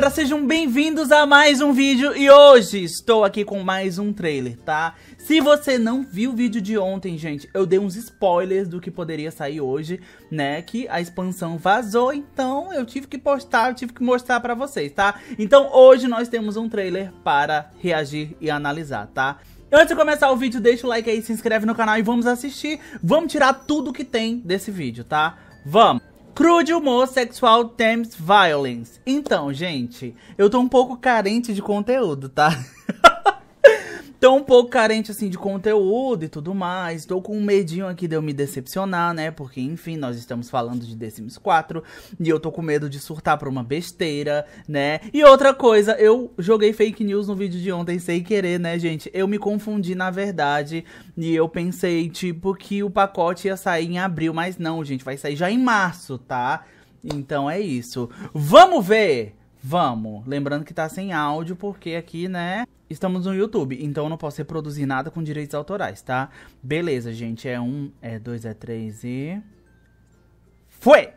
galera, sejam bem-vindos a mais um vídeo e hoje estou aqui com mais um trailer, tá? Se você não viu o vídeo de ontem, gente, eu dei uns spoilers do que poderia sair hoje, né? Que a expansão vazou, então eu tive que postar, eu tive que mostrar pra vocês, tá? Então hoje nós temos um trailer para reagir e analisar, tá? Antes de começar o vídeo, deixa o like aí, se inscreve no canal e vamos assistir. Vamos tirar tudo que tem desse vídeo, tá? Vamos! Crude homossexual, Sexual Thames Violence. Então, gente, eu tô um pouco carente de conteúdo, tá? tão um pouco carente assim de conteúdo e tudo mais. Tô com um medinho aqui de eu me decepcionar, né? Porque, enfim, nós estamos falando de The Sims 4 e eu tô com medo de surtar por uma besteira, né? E outra coisa, eu joguei fake news no vídeo de ontem sem querer, né, gente? Eu me confundi na verdade e eu pensei, tipo, que o pacote ia sair em abril, mas não, gente, vai sair já em março, tá? Então é isso. Vamos ver! Vamos! Lembrando que tá sem áudio, porque aqui, né? estamos no YouTube, então eu não posso reproduzir nada com direitos autorais, tá? Beleza, gente. É um, é dois, é três e. Foi!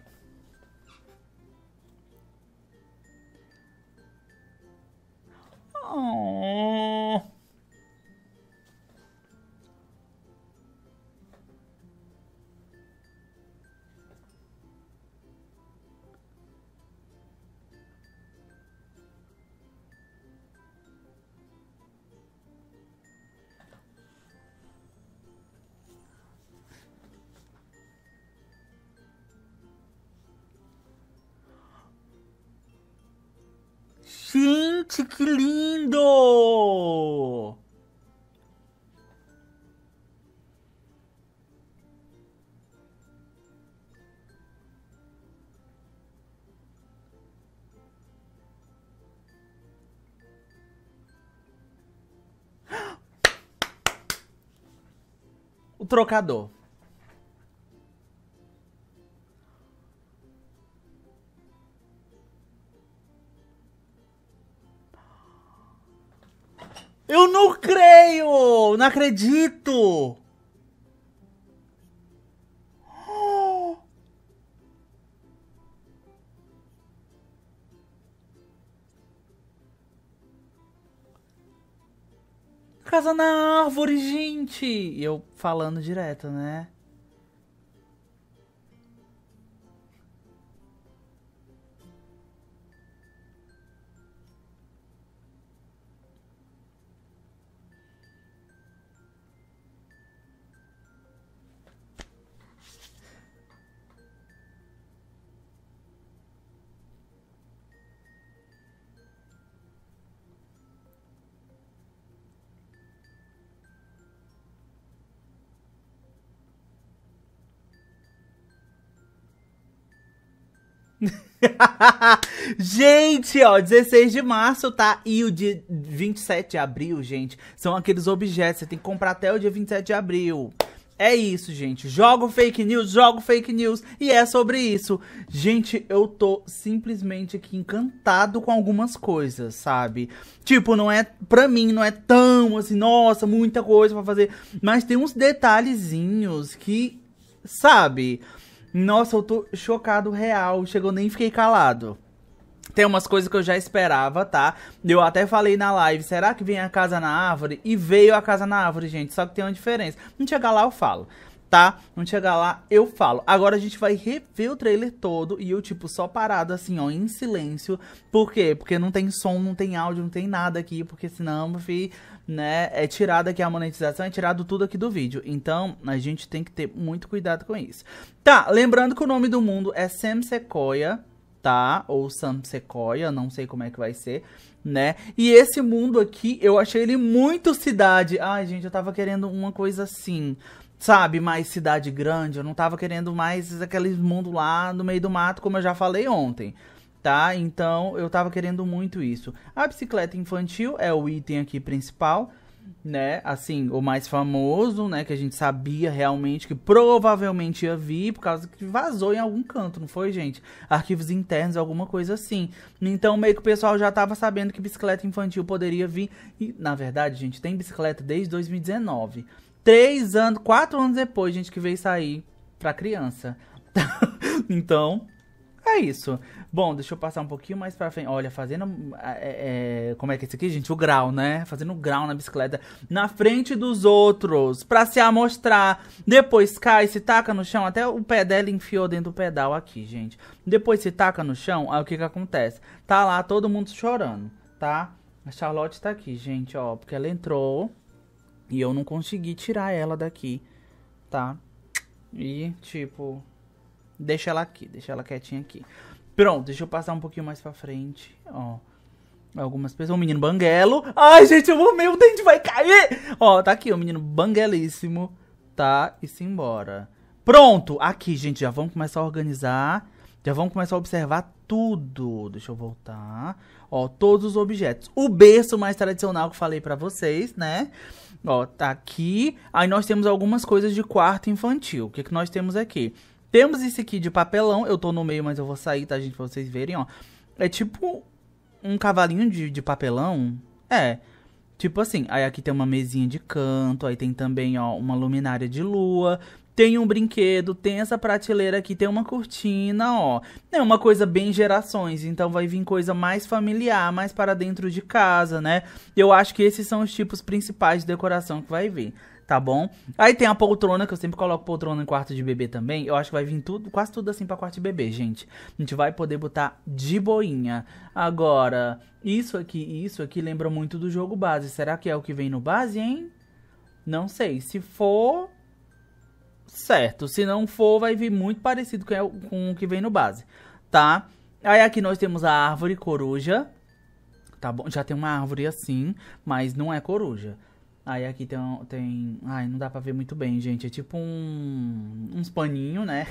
Oh. Gente, que lindo! O trocador. não acredito! Casa na árvore, gente! E eu falando direto, né? gente, ó, 16 de março, tá? E o dia 27 de abril, gente, são aqueles objetos. Você tem que comprar até o dia 27 de abril. É isso, gente. Jogo fake news, jogo fake news. E é sobre isso. Gente, eu tô simplesmente aqui encantado com algumas coisas, sabe? Tipo, não é. Pra mim, não é tão assim, nossa, muita coisa para fazer. Mas tem uns detalhezinhos que. Sabe? Nossa, eu tô chocado real. Chegou, nem fiquei calado. Tem umas coisas que eu já esperava, tá? Eu até falei na live, será que vem a casa na árvore? E veio a casa na árvore, gente. Só que tem uma diferença. Não chegar lá, eu falo tá? Não chegar lá, eu falo. Agora a gente vai rever o trailer todo e eu, tipo, só parado assim, ó, em silêncio. Por quê? Porque não tem som, não tem áudio, não tem nada aqui, porque senão, fi, né, é tirada aqui a monetização, é tirado tudo aqui do vídeo. Então, a gente tem que ter muito cuidado com isso. Tá, lembrando que o nome do mundo é Sam Sequoia, tá? Ou Sam Sequoia, não sei como é que vai ser, né? E esse mundo aqui, eu achei ele muito cidade. Ai, gente, eu tava querendo uma coisa assim, sabe? Mais cidade grande, eu não tava querendo mais aqueles mundos lá no meio do mato, como eu já falei ontem tá? Então eu tava querendo muito isso. A bicicleta infantil é o item aqui principal, né? Assim, o mais famoso, né? Que a gente sabia realmente que provavelmente ia vir, por causa que vazou em algum canto, não foi, gente? Arquivos internos, alguma coisa assim. Então, meio que o pessoal já tava sabendo que bicicleta infantil poderia vir. E, na verdade, gente, tem bicicleta desde 2019. Três anos, quatro anos depois, gente, que veio sair pra criança. então, é isso. Bom, deixa eu passar um pouquinho mais pra frente. Olha, fazendo. Ah, é, é, como é que é isso aqui, gente? O grau, né? Fazendo grau na bicicleta. Na frente dos outros. Pra se amostrar. Depois cai, se taca no chão. Até o pé dela enfiou dentro do pedal aqui, gente. Depois se taca no chão. Aí o que que acontece? Tá lá todo mundo chorando, tá? A Charlotte tá aqui, gente, ó. Porque ela entrou. E eu não consegui tirar ela daqui, tá? E, tipo, Deixa ela aqui, deixa ela quietinha aqui. Pronto, deixa eu passar um pouquinho mais pra frente. Ó. Algumas pessoas. O menino banguelo. Ai, gente, eu vou O dente vai cair. Ó, tá aqui. O menino banguelíssimo. Tá, e se embora. Pronto. Aqui, gente. Já vamos começar a organizar. Já vamos começar a observar tudo. Deixa eu voltar. Ó, todos os objetos. O berço mais tradicional que falei pra vocês, né? Ó, tá aqui. Aí nós temos algumas coisas de quarto infantil. O que, que nós temos aqui? Temos esse aqui de papelão. Eu tô no meio, mas eu vou sair, tá, gente? Pra vocês verem, ó. É tipo um cavalinho de, de papelão. É. Tipo assim, aí aqui tem uma mesinha de canto, aí tem também, ó, uma luminária de lua, tem um brinquedo, tem essa prateleira aqui, tem uma cortina, ó. É uma coisa bem gerações, então vai vir coisa mais familiar, mais para dentro de casa, né? Eu acho que esses são os tipos principais de decoração que vai vir tá bom? Aí tem a poltrona, que eu sempre coloco poltrona em quarto de bebê também. Eu acho que vai vir tudo, quase tudo assim pra quarto de bebê, gente. A gente vai poder botar de boinha. Agora, isso aqui e isso aqui lembra muito do jogo base. Será que é o que vem no base, hein? Não sei. Se for, certo. Se não for, vai vir muito parecido com é o que vem no base, tá? Aí aqui nós temos a árvore coruja, tá bom? Já tem uma árvore assim, mas não é coruja. Aí aqui tem, tem. Ai, não dá pra ver muito bem, gente. É tipo um. Uns paninhos, né?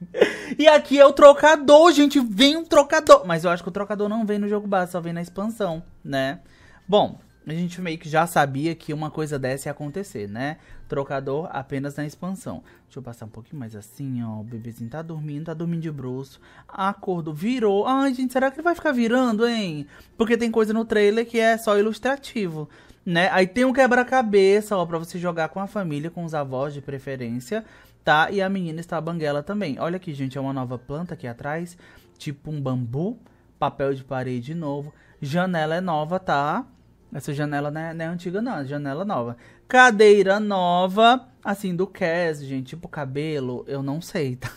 e aqui é o trocador, gente. Vem um trocador. Mas eu acho que o trocador não vem no jogo base, só vem na expansão, né? Bom, a gente meio que já sabia que uma coisa dessa ia acontecer, né? Trocador apenas na expansão. Deixa eu passar um pouquinho mais assim, ó. O bebezinho tá dormindo, tá dormindo de bruxo. Acordou, virou. Ai, gente, será que ele vai ficar virando, hein? Porque tem coisa no trailer que é só ilustrativo né? Aí tem um quebra-cabeça, ó, pra você jogar com a família, com os avós de preferência, tá? E a menina está banguela também. Olha aqui, gente, é uma nova planta aqui atrás, tipo um bambu, papel de parede novo, janela é nova, tá? Essa janela não é, não é antiga, não, é janela nova. Cadeira nova, assim, do Cass, gente, tipo cabelo, eu não sei, tá?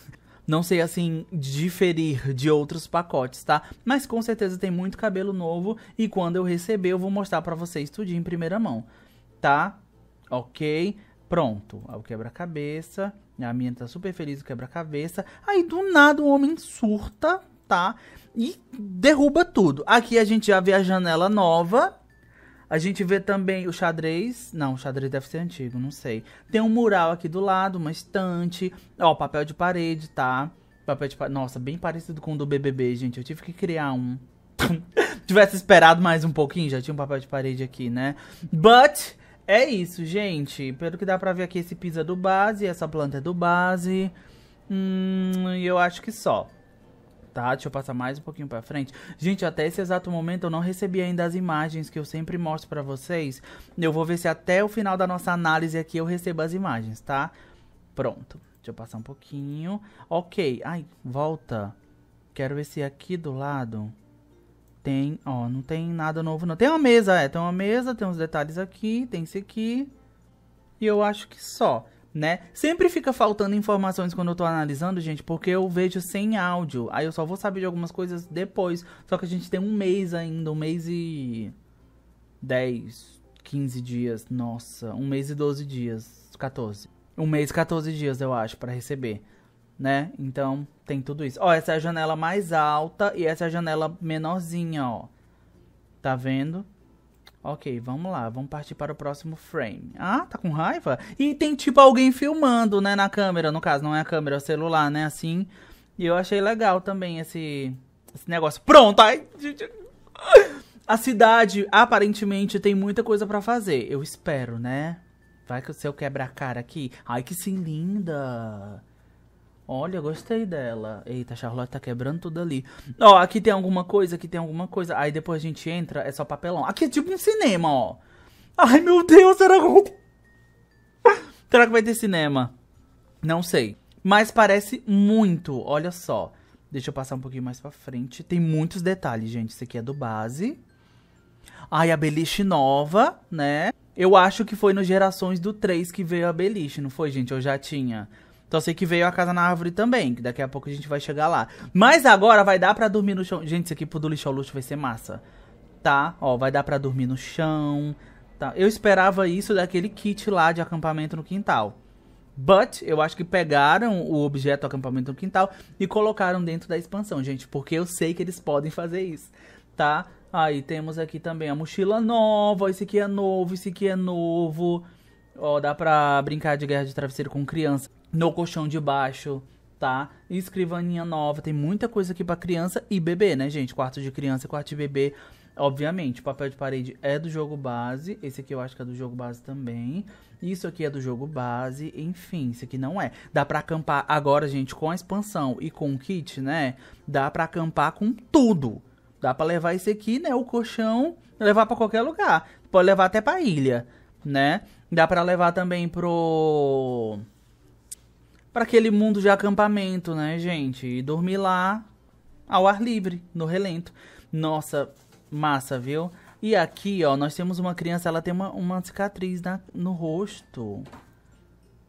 Não sei assim diferir de outros pacotes, tá? Mas com certeza tem muito cabelo novo e quando eu receber eu vou mostrar para vocês tudo em primeira mão, tá? OK? Pronto, o quebra-cabeça. A minha tá super feliz do quebra-cabeça. Aí do nada o homem surta, tá? E derruba tudo. Aqui a gente já vê a janela nova, a gente vê também o xadrez. Não, o xadrez deve ser antigo, não sei. Tem um mural aqui do lado, uma estante. Ó, papel de parede, tá? Papel de parede. Nossa, bem parecido com o do BBB, gente. Eu tive que criar um. Tivesse esperado mais um pouquinho, já tinha um papel de parede aqui, né? But é isso, gente. Pelo que dá pra ver aqui, esse piso é do base, essa planta é do base. Hum, eu acho que só tá? Deixa eu passar mais um pouquinho para frente. Gente, até esse exato momento eu não recebi ainda as imagens que eu sempre mostro para vocês. Eu vou ver se até o final da nossa análise aqui eu recebo as imagens, tá? Pronto. Deixa eu passar um pouquinho. Ok. Ai, volta. Quero ver se aqui do lado tem... Ó, não tem nada novo não. Tem uma mesa, é. Tem uma mesa, tem uns detalhes aqui, tem isso aqui. E eu acho que só né? Sempre fica faltando informações quando eu tô analisando, gente, porque eu vejo sem áudio. Aí eu só vou saber de algumas coisas depois. Só que a gente tem um mês ainda, um mês e 10, 15 dias. Nossa, um mês e 12 dias, 14. Um mês e 14 dias, eu acho, para receber, né? Então, tem tudo isso. Ó, essa é a janela mais alta e essa é a janela menorzinha, ó. Tá vendo? Ok, vamos lá, vamos partir para o próximo frame. Ah, tá com raiva? E tem tipo alguém filmando, né, na câmera, no caso, não é a câmera, é o celular, né, assim. E eu achei legal também esse, esse negócio. Pronto! Ai, a cidade aparentemente tem muita coisa para fazer, eu espero, né? Vai que o seu quebra-cara aqui. Ai, que sim, linda! Olha, gostei dela. Eita, a Charlotte tá quebrando tudo ali. Ó, aqui tem alguma coisa, aqui tem alguma coisa. Aí depois a gente entra, é só papelão. Aqui é tipo um cinema, ó. Ai, meu Deus, será que... será que vai ter cinema? Não sei. Mas parece muito, olha só. Deixa eu passar um pouquinho mais pra frente. Tem muitos detalhes, gente. Isso aqui é do base. Ai, a beliche nova, né? Eu acho que foi nos gerações do 3 que veio a beliche, não foi, gente? Eu já tinha... Então sei que veio a casa na árvore também, que daqui a pouco a gente vai chegar lá. Mas agora vai dar pra dormir no chão. Gente, isso aqui pro do lixo ao luxo vai ser massa. Tá? Ó, vai dar pra dormir no chão. Tá? Eu esperava isso daquele kit lá de acampamento no quintal. But eu acho que pegaram o objeto acampamento no quintal e colocaram dentro da expansão, gente, porque eu sei que eles podem fazer isso, tá? Aí temos aqui também a mochila nova, esse aqui é novo, esse aqui é novo. Ó, dá pra brincar de guerra de travesseiro com criança no colchão de baixo, tá? Escrivaninha nova, tem muita coisa aqui para criança e bebê, né, gente? Quarto de criança e quarto de bebê. Obviamente, papel de parede é do jogo base. Esse aqui eu acho que é do jogo base também. Isso aqui é do jogo base. Enfim, isso aqui não é. Dá pra acampar agora, gente, com a expansão e com o kit, né? Dá pra acampar com tudo. Dá pra levar esse aqui, né? O colchão, levar pra qualquer lugar. Pode levar até pra ilha, né? Dá pra levar também pro para aquele mundo de acampamento, né, gente? E dormir lá ao ar livre, no relento. Nossa, massa, viu? E aqui, ó, nós temos uma criança, ela tem uma, uma cicatriz na, no rosto.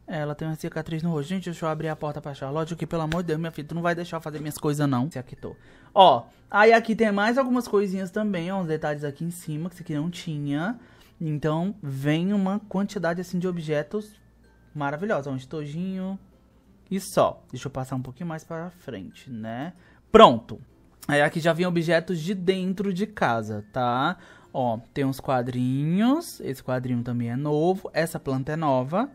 Ela tem uma cicatriz no rosto. Gente, deixa eu abrir a porta pra Charlotte, que pelo amor de Deus, minha filha, tu não vai deixar eu fazer minhas coisas, não. Se aqui tô. Ó, aí aqui tem mais algumas coisinhas também, ó, uns detalhes aqui em cima, que isso aqui não tinha. Então, vem uma quantidade, assim, de objetos maravilhosos. Um estojinho, e só. Deixa eu passar um pouquinho mais para frente, né? Pronto. Aí é, aqui já vem objetos de dentro de casa, tá? Ó, tem uns quadrinhos, esse quadrinho também é novo, essa planta é nova.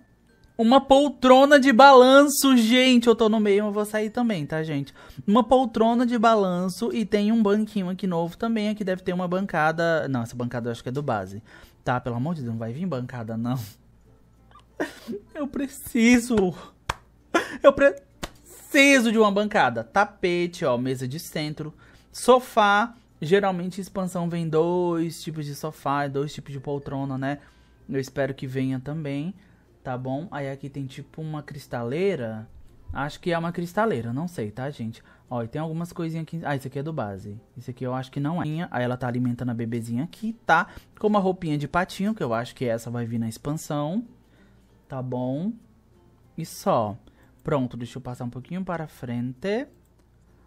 Uma poltrona de balanço, gente, eu tô no meio, eu vou sair também, tá, gente? Uma poltrona de balanço e tem um banquinho aqui novo também, aqui deve ter uma bancada... Não, essa bancada eu acho que é do base, tá? Pelo amor de Deus, não vai vir bancada, não. Eu preciso... Eu preciso de uma bancada. Tapete, ó, mesa de centro, sofá. Geralmente expansão vem dois tipos de sofá, dois tipos de poltrona, né? Eu espero que venha também, tá bom? Aí aqui tem tipo uma cristaleira. Acho que é uma cristaleira, não sei, tá, gente? Ó, e tem algumas coisinhas aqui. Ah, isso aqui é do base. Isso aqui eu acho que não é. Aí ela tá alimentando a bebezinha aqui, tá? Com uma roupinha de patinho, que eu acho que essa vai vir na expansão. Tá bom? E só. Pronto, deixa eu passar um pouquinho para frente.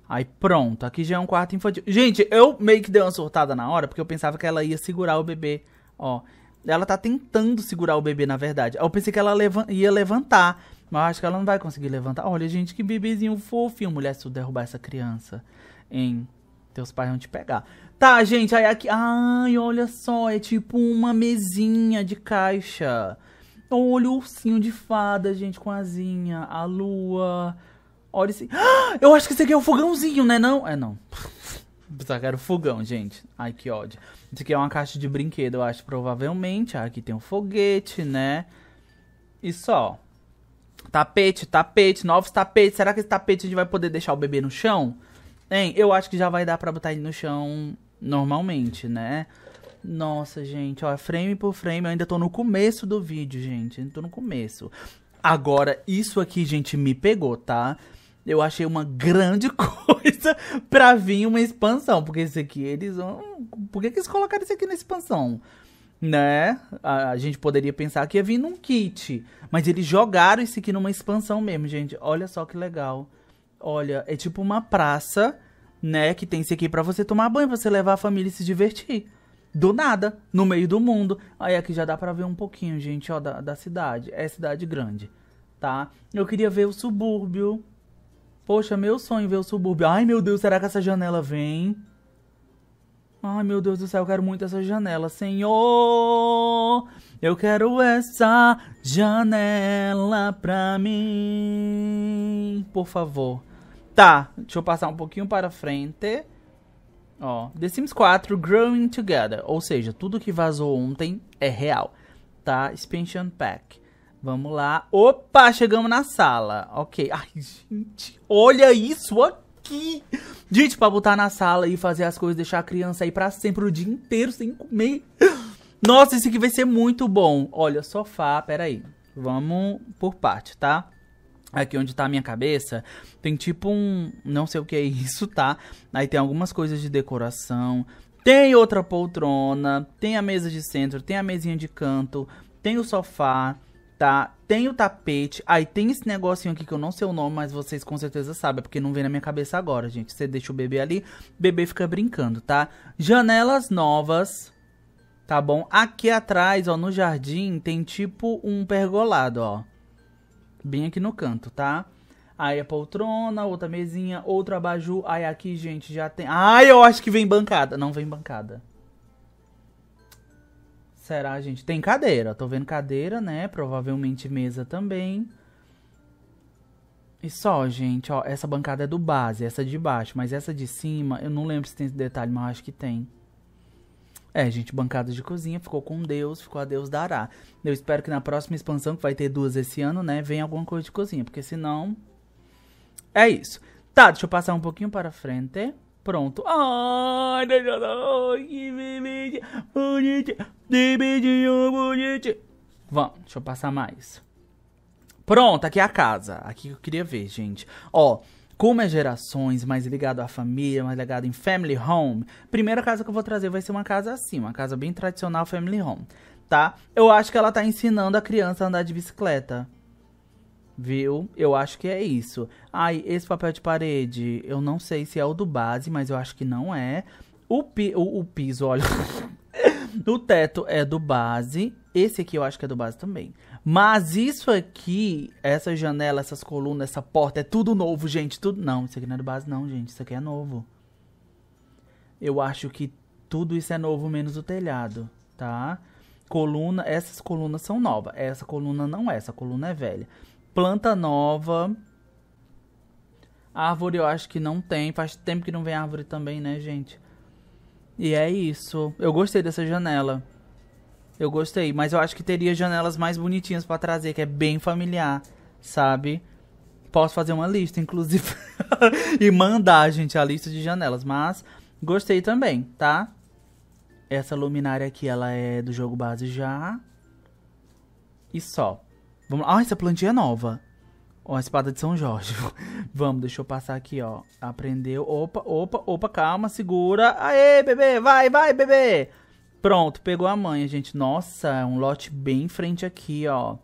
Aí pronto, aqui já é um quarto infantil. Gente, eu meio que dei uma surtada na hora, porque eu pensava que ela ia segurar o bebê, ó. Ela tá tentando segurar o bebê, na verdade. Eu pensei que ela leva ia levantar, mas acho que ela não vai conseguir levantar. Olha, gente, que bebezinho fofinho. Mulher, se tu derrubar essa criança, hein? Teus pais vão te pegar. Tá, gente, aí aqui... Ai, olha só, é tipo uma mesinha de caixa. Olha o ursinho de fada, gente, com a asinha, a lua. Olha esse... eu acho que esse aqui é o um fogãozinho, né? Não? É, não. Só quero fogão, gente. Ai, que ódio. Isso aqui é uma caixa de brinquedo, eu acho, provavelmente. Ah, aqui tem um foguete, né? E só. Tapete, tapete, novos tapetes. Será que esse tapete a gente vai poder deixar o bebê no chão? Hein, eu acho que já vai dar pra botar ele no chão normalmente, né? Nossa, gente, ó, frame por frame, eu ainda tô no começo do vídeo, gente. Ainda tô no começo. Agora, isso aqui, gente, me pegou, tá? Eu achei uma grande coisa pra vir uma expansão. Porque esse aqui, eles vão. Por que, que eles colocaram isso aqui na expansão? né? A, a, gente poderia pensar que ia vir num kit, mas eles jogaram isso aqui numa expansão mesmo, gente. Olha só que legal. Olha, é tipo uma praça, né, que tem isso aqui para você tomar banho, você levar a família e se divertir do nada, no meio do mundo. Aí aqui já dá pra ver um pouquinho, gente, ó, da, da cidade. É cidade grande, tá? Eu queria ver o subúrbio. Poxa, meu sonho ver o subúrbio. Ai, meu Deus, será que essa janela vem? Ai, meu Deus do céu, eu quero muito essa janela. Senhor, eu quero essa janela pra mim. Por favor. Tá, deixa eu passar um pouquinho para frente. Ó, The Sims 4 Growing Together, ou seja, tudo que vazou ontem é real, tá? Expansion Pack. Vamos lá. Opa, chegamos na sala. Ok. Ai, gente, olha isso aqui. Gente, pra botar na sala e fazer as coisas, deixar a criança aí pra sempre o dia inteiro sem comer. Nossa, isso aqui vai ser muito bom. Olha, sofá, Pera aí. Vamos por parte, tá? aqui onde tá a minha cabeça, tem tipo um, não sei o que é isso, tá? Aí tem algumas coisas de decoração, tem outra poltrona, tem a mesa de centro, tem a mesinha de canto, tem o sofá, tá? Tem o tapete, aí tem esse negocinho aqui que eu não sei o nome, mas vocês com certeza sabem, porque não vem na minha cabeça agora, gente. Você deixa o bebê ali, o bebê fica brincando, tá? Janelas novas, tá bom? Aqui atrás, ó, no jardim, tem tipo um pergolado, ó bem aqui no canto, tá? Aí a poltrona, outra mesinha, outro abajur. Aí aqui, gente, já tem... Ah, eu acho que vem bancada. Não vem bancada. Será, gente? Tem cadeira. Tô vendo cadeira, né? Provavelmente mesa também. E só, gente, ó. Essa bancada é do base, essa de baixo. Mas essa de cima, eu não lembro se tem esse detalhe, mas acho que tem. É, gente, bancada de cozinha, ficou com Deus, ficou a Deus dará. Eu espero que na próxima expansão, que vai ter duas esse ano, né, venha alguma coisa de cozinha, porque senão. É isso. Tá, deixa eu passar um pouquinho para frente. Pronto. Ai, que bonitinho, Vamos, deixa eu passar mais. Pronto, aqui é a casa. Aqui que eu queria ver, gente. Ó, como é gerações, mais ligado à família, mais ligado em family home, primeira casa que eu vou trazer vai ser uma casa assim, uma casa bem tradicional family home, tá? Eu acho que ela tá ensinando a criança a andar de bicicleta. Viu? Eu acho que é isso. Ai, esse papel de parede, eu não sei se é o do base, mas eu acho que não é. O, pi o, o piso, olha. o teto é do base. Esse aqui eu acho que é do base também. Mas isso aqui, essa janela, essas colunas, essa porta, é tudo novo, gente. Tudo não, isso aqui não é do base não, gente. Isso aqui é novo. Eu acho que tudo isso é novo menos o telhado, tá? Coluna, essas colunas são novas. Essa coluna não é, essa coluna é velha. Planta nova. Árvore eu acho que não tem. Faz tempo que não vem árvore também, né, gente? E é isso. Eu gostei dessa janela. Eu gostei, mas eu acho que teria janelas mais bonitinhas para trazer, que é bem familiar, sabe? Posso fazer uma lista, inclusive, e mandar, gente, a lista de janelas, mas gostei também, tá? Essa luminária aqui, ela é do jogo base já. E só. Vamos lá. Ah, essa plantinha é nova. Ó, a espada de São Jorge. Vamos, deixa eu passar aqui, ó. Aprendeu. Opa, opa, opa, calma, segura. Aê, bebê, vai, vai, bebê. Pronto, pegou a mãe, gente. Nossa, é um lote bem em frente aqui, ó.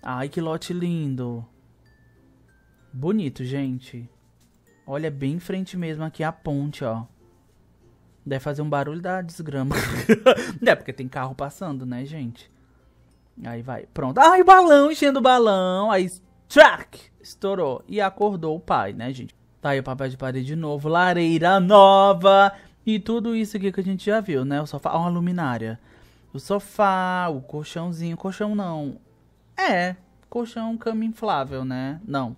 Ai, que lote lindo. Bonito, gente. Olha, bem em frente mesmo aqui a ponte, ó. Deve fazer um barulho da desgrama. é, porque tem carro passando, né, gente? Aí vai, pronto. Ai, o balão, enchendo o balão. Aí, track, estourou. E acordou o pai, né, gente? Tá aí o papel de parede de novo. Lareira nova. E tudo isso aqui que a gente já viu, né? O sofá, uma luminária. O sofá, o colchãozinho. Colchão não. É, colchão cama inflável, né? Não.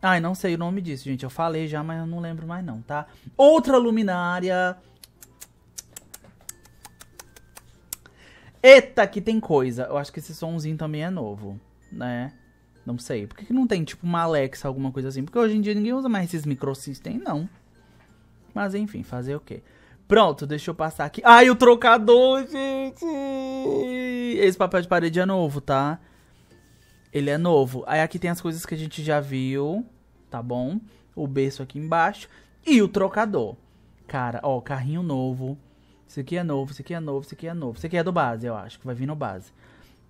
Ai, não sei o nome disso, gente. Eu falei já, mas eu não lembro mais não, tá? Outra luminária. Eita, que tem coisa. Eu acho que esse somzinho também é novo, né? Não sei. Por que, que não tem, tipo, uma Alexa, alguma coisa assim? Porque hoje em dia ninguém usa mais esses microsystems, não. Mas enfim, fazer o quê? Pronto, deixa eu passar aqui. Ai, o trocador, gente! Esse papel de parede é novo, tá? Ele é novo. Aí aqui tem as coisas que a gente já viu, tá bom? O berço aqui embaixo. E o trocador. Cara, ó, carrinho novo. Isso aqui é novo, isso aqui é novo, isso aqui é novo. Isso aqui é do base, eu acho, que vai vir no base.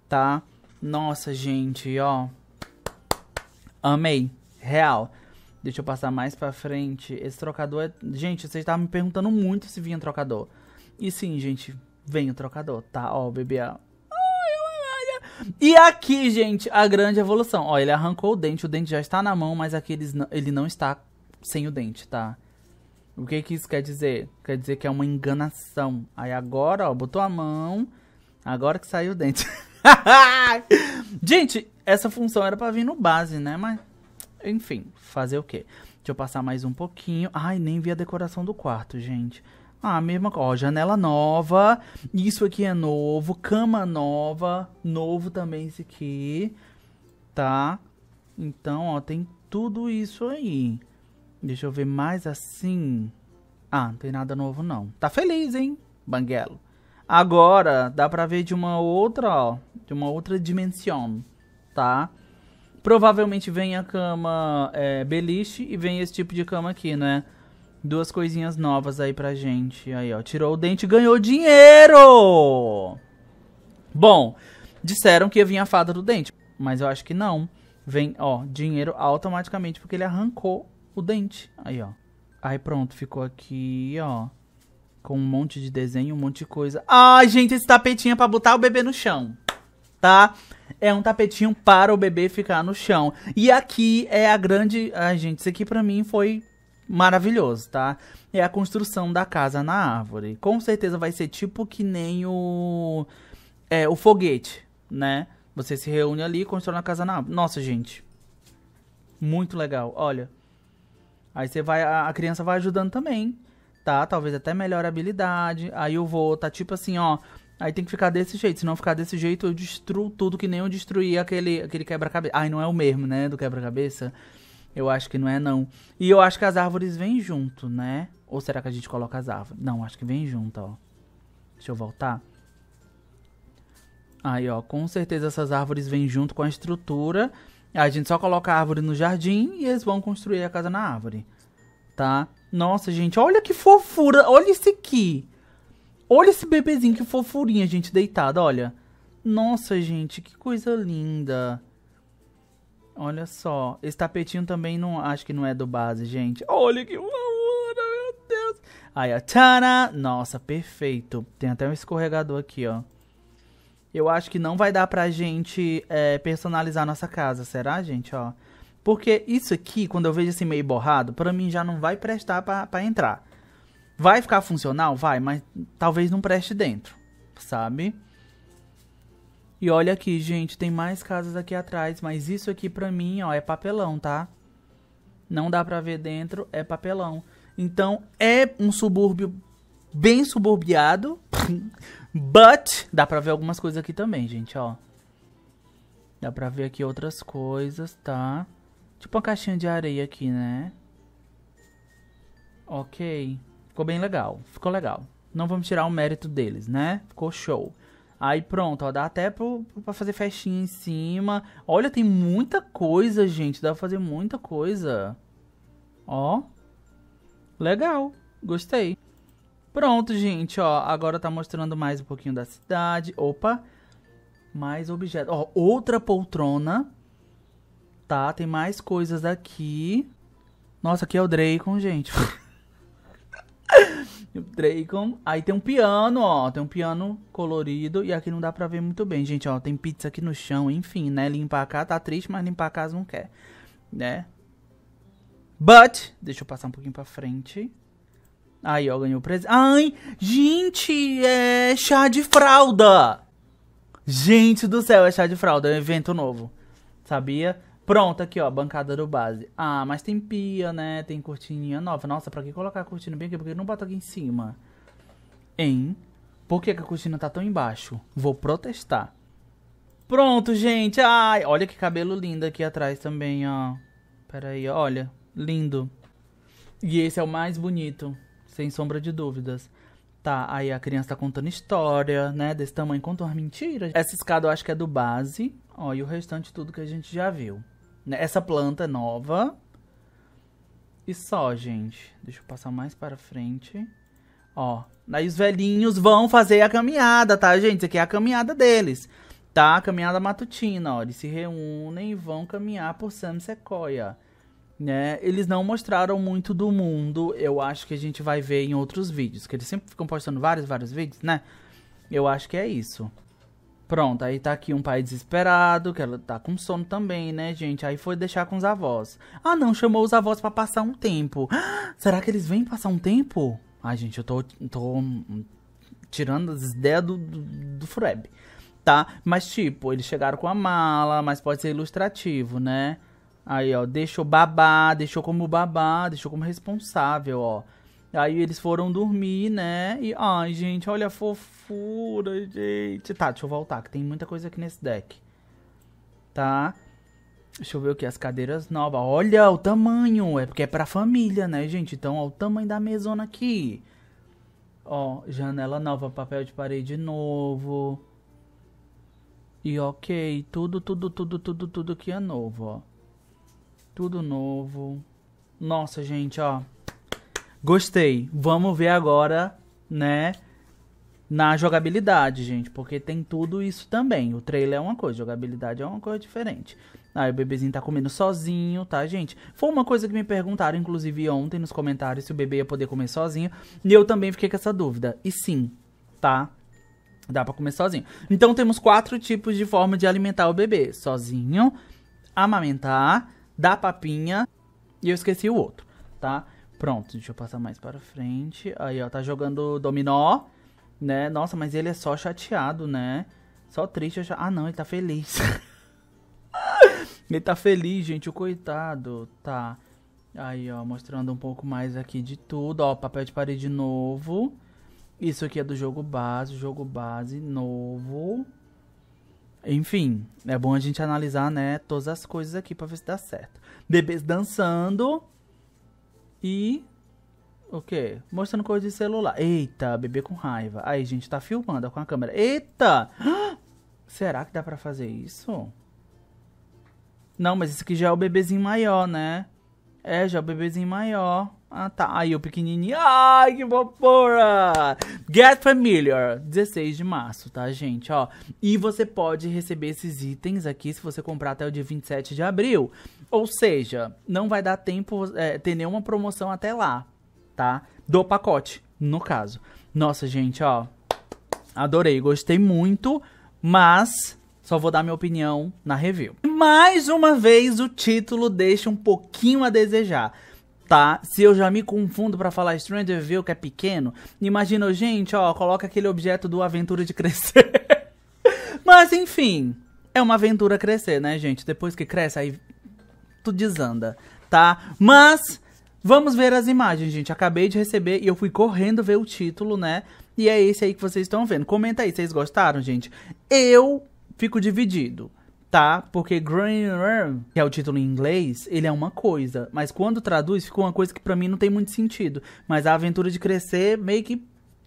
Tá? Nossa, gente, ó. Amei. Real. Deixa eu passar mais pra frente. Esse trocador é... Gente, vocês estavam me perguntando muito se vinha trocador. E sim, gente, vem o trocador, tá? Ó, o BBA. E aqui, gente, a grande evolução. Ó, ele arrancou o dente, o dente já está na mão, mas aqui ele não, ele não está sem o dente, tá? O que que isso quer dizer? Quer dizer que é uma enganação. Aí agora, ó, botou a mão, agora que saiu o dente. gente, essa função era pra vir no base, né? Mas enfim, fazer o quê? Deixa eu passar mais um pouquinho. Ai, nem vi a decoração do quarto, gente. Ah, mesma coisa. Ó, janela nova. Isso aqui é novo. Cama nova. Novo também esse aqui. Tá? Então, ó, tem tudo isso aí. Deixa eu ver mais assim. Ah, não tem nada novo não. Tá feliz, hein, Banguelo? Agora, dá pra ver de uma outra, ó. De uma outra dimensão, tá? Provavelmente vem a cama é, beliche e vem esse tipo de cama aqui, né? Duas coisinhas novas aí pra gente. Aí, ó. Tirou o dente e ganhou dinheiro! Bom, disseram que ia vir a fada do dente. Mas eu acho que não. Vem, ó, dinheiro automaticamente porque ele arrancou o dente. Aí, ó. Aí pronto, ficou aqui, ó. Com um monte de desenho, um monte de coisa. Ai, gente, esse tapetinho é pra botar o bebê no chão. Tá? é um tapetinho para o bebê ficar no chão. E aqui é a grande. Ai, gente, isso aqui para mim foi maravilhoso, tá? É a construção da casa na árvore. Com certeza vai ser tipo que nem o. É, o foguete, né? Você se reúne ali e constrói uma casa na árvore. Nossa, gente. Muito legal. Olha. Aí você vai. A criança vai ajudando também. Tá? Talvez até melhor habilidade. Aí o vô tá tipo assim, ó. Aí tem que ficar desse jeito. Se não ficar desse jeito, eu destruo tudo que nem eu destruí aquele, aquele quebra-cabeça. Ai, não é o mesmo, né? Do quebra-cabeça. Eu acho que não é, não. E eu acho que as árvores vêm junto, né? Ou será que a gente coloca as árvores? Não, acho que vem junto, ó. Deixa eu voltar. Aí, ó. Com certeza essas árvores vêm junto com a estrutura. A gente só coloca a árvore no jardim e eles vão construir a casa na árvore. Tá? Nossa, gente. Olha que fofura. Olha isso aqui. Olha esse bebezinho, que fofurinha, gente, deitada, olha. Nossa, gente, que coisa linda. Olha só. Esse tapetinho também não acho que não é do base, gente. Olha que fofura, meu Deus. Aí, ó. Tana, Nossa, perfeito. Tem até um escorregador aqui, ó. Eu acho que não vai dar pra gente é, personalizar nossa casa, será, gente? Ó. Porque isso aqui, quando eu vejo assim meio borrado, pra mim já não vai prestar pra, pra entrar. Vai ficar funcional? Vai, mas talvez não preste dentro, sabe? E olha aqui, gente, tem mais casas aqui atrás, mas isso aqui pra mim, ó, é papelão, tá? Não dá pra ver dentro, é papelão. Então, é um subúrbio bem suburbiado, but dá pra ver algumas coisas aqui também, gente, ó. Dá pra ver aqui outras coisas, tá? Tipo uma caixinha de areia aqui, né? Ok. Ficou bem legal, ficou legal. Não vamos tirar o mérito deles, né? Ficou show. Aí pronto, ó, dá até para pra fazer festinha em cima. Olha, tem muita coisa, gente. Dá pra fazer muita coisa. Ó. Legal. Gostei. Pronto, gente, ó. Agora tá mostrando mais um pouquinho da cidade. Opa. Mais objetos. Ó, outra poltrona. Tá, tem mais coisas aqui. Nossa, aqui é o Dracon, gente. Dracon. Aí tem um piano, ó. Tem um piano colorido. E aqui não dá pra ver muito bem, gente, ó. Tem pizza aqui no chão, enfim, né? Limpar a casa tá triste, mas limpar a casa não quer, né? But, deixa eu passar um pouquinho pra frente. Aí, ó, ganhou o presente. Ai, gente, é chá de fralda. Gente do céu, é chá de fralda, é um evento novo. Sabia? Pronto, aqui, ó, bancada do base. Ah, mas tem pia, né? Tem cortininha nova. Nossa, pra que colocar a cortina bem aqui? Porque não bota aqui em cima. Hein? Por que, que a cortina tá tão embaixo? Vou protestar. Pronto, gente. Ai, olha que cabelo lindo aqui atrás também, ó. Pera aí, olha. Lindo. E esse é o mais bonito, sem sombra de dúvidas. Tá, aí a criança tá contando história, né? Desse tamanho, conta umas mentiras. Essa escada eu acho que é do base. Ó, e o restante tudo que a gente já viu. Né, essa planta é nova. E só, gente. Deixa eu passar mais para frente. Ó, aí os velhinhos vão fazer a caminhada, tá, gente? Isso aqui é a caminhada deles, tá? A caminhada matutina, ó. Eles se reúnem e vão caminhar por Sam Sequoia, né? Eles não mostraram muito do mundo. Eu acho que a gente vai ver em outros vídeos, que eles sempre ficam postando vários, vários vídeos, né? Eu acho que é isso. Pronto, aí tá aqui um pai desesperado, que ela tá com sono também, né, gente? Aí foi deixar com os avós. Ah, não, chamou os avós para passar um tempo. será que eles vêm passar um tempo? Ai, gente, eu tô, tô hum, tirando as ideias do, do, do tá? Mas, tipo, eles chegaram com a mala, mas pode ser ilustrativo, né? Aí, ó, deixou babá, deixou como babá, deixou como responsável, ó. Aí eles foram dormir, né? E ai, gente, olha a fofura, gente. Tá, deixa eu voltar, que tem muita coisa aqui nesse deck. Tá? Deixa eu ver o que as cadeiras novas. Olha o tamanho, é porque é pra família, né, gente? Então, ó, o tamanho da mesona aqui. Ó, janela nova, papel de parede novo. E OK, tudo, tudo, tudo, tudo, tudo que é novo, ó. Tudo novo. Nossa, gente, ó. Gostei. Vamos ver agora, né? Na jogabilidade, gente. Porque tem tudo isso também. O trailer é uma coisa, jogabilidade é uma coisa diferente. Aí o bebezinho tá comendo sozinho, tá, gente? Foi uma coisa que me perguntaram, inclusive, ontem nos comentários se o bebê ia poder comer sozinho. E eu também fiquei com essa dúvida. E sim, tá? Dá pra comer sozinho. Então temos quatro tipos de forma de alimentar o bebê: sozinho, amamentar, dar papinha e eu esqueci o outro, tá? Pronto, deixa eu passar mais para frente. Aí, ó, tá jogando dominó, né? Nossa, mas ele é só chateado, né? Só triste. Já... Ah, não, ele tá feliz. ele tá feliz, gente, o coitado. Tá. Aí, ó, mostrando um pouco mais aqui de tudo. Ó, papel de parede novo. Isso aqui é do jogo base, jogo base novo. Enfim, é bom a gente analisar, né, todas as coisas aqui pra ver se dá certo. Bebês dançando. E. O quê? Mostrando coisa de celular. Eita, bebê com raiva. Aí, gente, tá filmando com a câmera. Eita! Será que dá pra fazer isso? Não, mas esse aqui já é o bebezinho maior, né? É, já é o bebezinho maior. Ah, tá. Aí o pequenininho. Ai, que porra! Get Familiar, 16 de março, tá, gente? Ó, e você pode receber esses itens aqui se você comprar até o dia 27 de abril. Ou seja, não vai dar tempo é, ter nenhuma promoção até lá, tá? Do pacote, no caso. Nossa, gente, ó. Adorei, gostei muito, mas só vou dar minha opinião na review. Mais uma vez, o título deixa um pouquinho a desejar tá? Se eu já me confundo para falar Stranger View, que é pequeno, imagina, gente, ó, coloca aquele objeto do Aventura de Crescer. Mas, enfim, é uma aventura crescer, né, gente? Depois que cresce, aí resto desanda, tá? Mas vamos ver as imagens, gente. Acabei de receber e eu fui correndo ver o título, né? E é esse aí que vocês estão vendo. Comenta aí, vocês gostaram, gente? Eu fico dividido tá? Porque Growing que é o título em inglês, ele é uma coisa, mas quando traduz ficou uma coisa que para mim não tem muito sentido, mas a aventura de crescer meio que,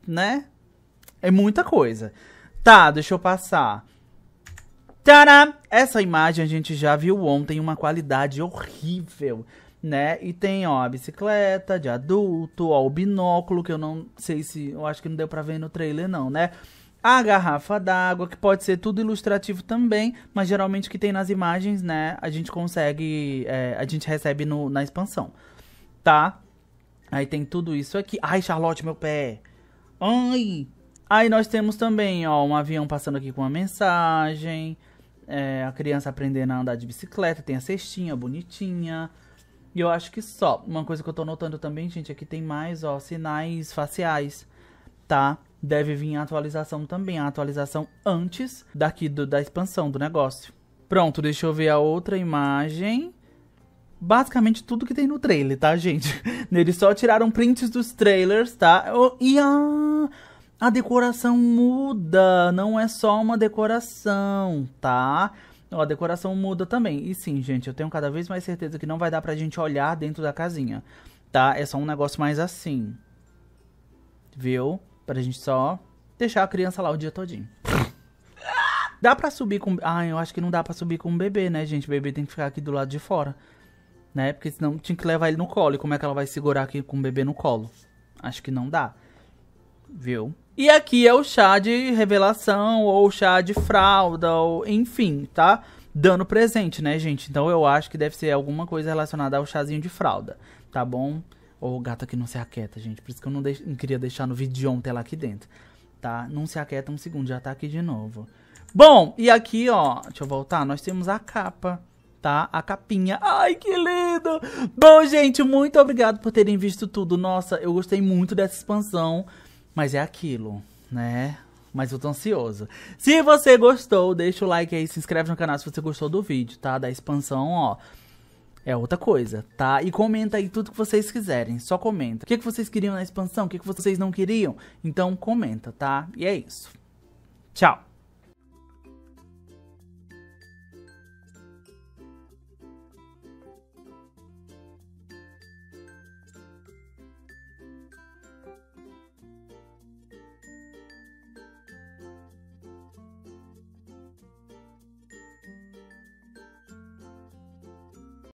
né? É muita coisa. Tá, deixa eu passar. Tcharam! Essa imagem a gente já viu ontem, uma qualidade horrível, né? E tem, ó, a bicicleta de adulto, ó, o binóculo, que eu não sei se... Eu acho que não deu pra ver no trailer não, né? A garrafa d'água, que pode ser tudo ilustrativo também, mas geralmente o que tem nas imagens, né? A gente consegue... É, a gente recebe no, na expansão, tá? Aí tem tudo isso aqui. Ai, Charlotte, meu pé! Ai! Aí nós temos também, ó, um avião passando aqui com uma mensagem é, a criança aprendendo a andar de bicicleta, tem a cestinha bonitinha. E eu acho que só. Uma coisa que eu tô notando também, gente, é que tem mais, ó, sinais faciais, tá? Deve vir a atualização também, a atualização antes daqui do, da expansão do negócio. Pronto, deixa eu ver a outra imagem. Basicamente tudo que tem no trailer, tá, gente? Eles só tiraram prints dos trailers, tá? Oh, e a a decoração muda, não é só uma decoração, tá? Ó, a decoração muda também. E sim, gente, eu tenho cada vez mais certeza que não vai dar pra gente olhar dentro da casinha, tá? É só um negócio mais assim. Viu? Pra gente só deixar a criança lá o dia todinho. Dá pra subir com... Ah, eu acho que não dá pra subir com o bebê, né, gente? O bebê tem que ficar aqui do lado de fora. Né? Porque senão tinha que levar ele no colo. E como é que ela vai segurar aqui com o bebê no colo? Acho que não dá. Viu? E aqui é o chá de revelação ou chá de fralda, ou enfim, tá? Dando presente, né, gente? Então eu acho que deve ser alguma coisa relacionada ao chazinho de fralda, tá bom? Ou o gato aqui não se aquieta, gente. Por isso que eu não, não queria deixar no vídeo de ontem lá aqui dentro, tá? Não se aquieta um segundo, já tá aqui de novo. Bom, e aqui, ó, deixa eu voltar, nós temos a capa tá? A capinha. Ai, que lindo! Bom, gente, muito obrigado por terem visto tudo. Nossa, eu gostei muito dessa expansão. Mas é aquilo, né? Mas eu tô ansioso. Se você gostou, deixa o like aí, se inscreve no canal se você gostou do vídeo, tá? Da expansão, ó. É outra coisa, tá? E comenta aí tudo que vocês quiserem, só comenta. O que, que vocês queriam na expansão, o que, que vocês não queriam? Então comenta, tá? E é isso. Tchau!